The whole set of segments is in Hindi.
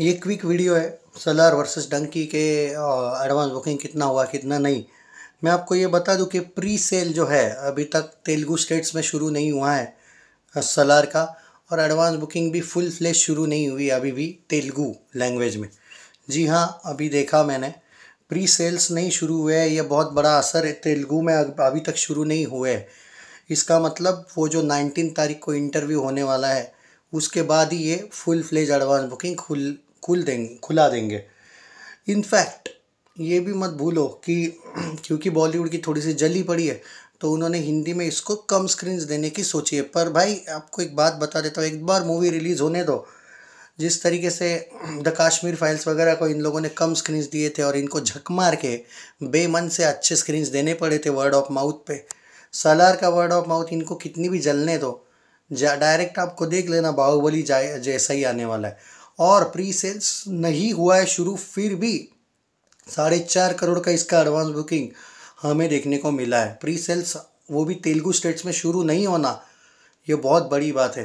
ये क्विक वीडियो है सलार वर्सेस डंकी के एडवांस बुकिंग कितना हुआ कितना नहीं मैं आपको ये बता दूं कि प्री सेल जो है अभी तक तेलुगु स्टेट्स में शुरू नहीं हुआ है सलार का और एडवांस बुकिंग भी फुल फ्लेश शुरू नहीं हुई अभी भी तेलुगु लैंग्वेज में जी हाँ अभी देखा मैंने प्री सेल्स नहीं शुरू हुए है ये बहुत बड़ा असर है तेलुगु में अभी तक शुरू नहीं हुए है इसका मतलब वो जो नाइनटीन तारीख को इंटरव्यू होने वाला है उसके बाद ही ये फुल फ्लेज एडवांस बुकिंग खुल खुल देंगे खुला देंगे इनफैक्ट ये भी मत भूलो कि क्योंकि बॉलीवुड की थोड़ी सी जली पड़ी है तो उन्होंने हिंदी में इसको कम स्क्रीन्स देने की सोची है पर भाई आपको एक बात बता देता हूँ एक बार मूवी रिलीज़ होने दो जिस तरीके से द काश्मीर फाइल्स वगैरह को इन लोगों ने कम स्क्रीन्स दिए थे और इनको झक मार के बेमन से अच्छे स्क्रीन्स देने पड़े थे वर्ड ऑफ माउथ पे सलार का वर्ड ऑफ माउथ इनको कितनी भी जलने दो डायरेक्ट आपको देख लेना बाहुबली जाए जैसा ही आने वाला है और प्री सेल्स नहीं हुआ है शुरू फिर भी साढ़े चार करोड़ का इसका एडवांस बुकिंग हमें देखने को मिला है प्री सेल्स वो भी तेलुगु स्टेट्स में शुरू नहीं होना ये बहुत बड़ी बात है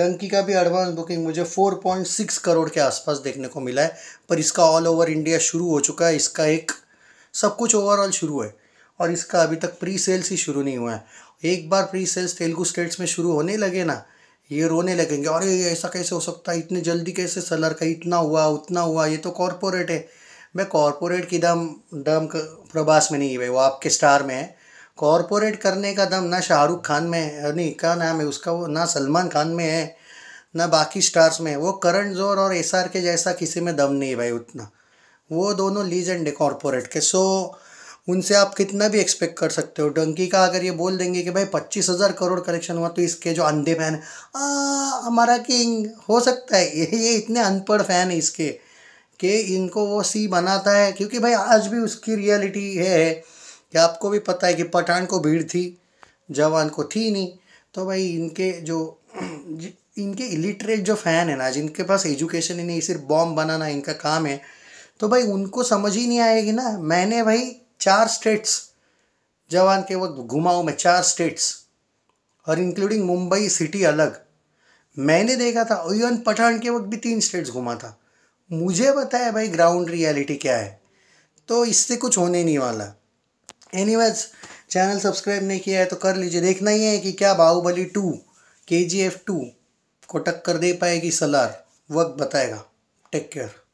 डंकी का भी एडवांस बुकिंग मुझे 4.6 करोड़ के आसपास देखने को मिला है पर इसका ऑल ओवर इंडिया शुरू हो चुका है इसका एक सब कुछ ओवरऑल शुरू है और इसका अभी तक प्री सेल्स ही शुरू नहीं हुआ है एक बार प्री सेल्स तेलुगु स्टेट्स में शुरू होने लगे ना ये रोने लगेंगे अरे ये ऐसा कैसे हो सकता है इतने जल्दी कैसे सलर का इतना हुआ उतना हुआ ये तो कॉरपोरेट है मैं कॉरपोरेट की दम दम प्रभास में नहीं है भाई वो आपके स्टार में है कॉरपोरेट करने का दम ना शाहरुख खान में है नहीं क्या नाम है उसका वो ना सलमान खान में है ना बाकी स्टार्स में है वो करण जोर और एस के जैसा किसी में दम नहीं है भाई उतना वो दोनों लीजेंड है कॉरपोरेट के सो so, उनसे आप कितना भी एक्सपेक्ट कर सकते हो डंकी का अगर ये बोल देंगे कि भाई पच्चीस हज़ार करोड़ कलेक्शन हुआ तो इसके जो अंधे फैन है हमारा किंग हो सकता है ये ये इतने अनपढ़ फैन है इसके कि इनको वो सी बनाता है क्योंकि भाई आज भी उसकी रियलिटी है कि आपको भी पता है कि पठान को भीड़ थी जवान को थी नहीं तो भाई इनके जो इनके इलिटरेट जो फ़ैन है ना जिनके पास एजुकेशन ही नहीं सिर्फ बॉम्ब बनाना इनका काम है तो भाई उनको समझ ही नहीं आएगी ना मैंने भाई चार स्टेट्स जवान के वक्त घुमाऊँ मैं चार स्टेट्स और इंक्लूडिंग मुंबई सिटी अलग मैंने देखा था इवन पठान के वक्त भी तीन स्टेट्स घुमा था मुझे पता है भाई ग्राउंड रियलिटी क्या है तो इससे कुछ होने नहीं वाला एनी चैनल सब्सक्राइब नहीं किया है तो कर लीजिए देखना ही है कि क्या बाहुबली टू के जी एफ टू को टक्कर दे पाएगी सलार वक्त बताएगा टेक केयर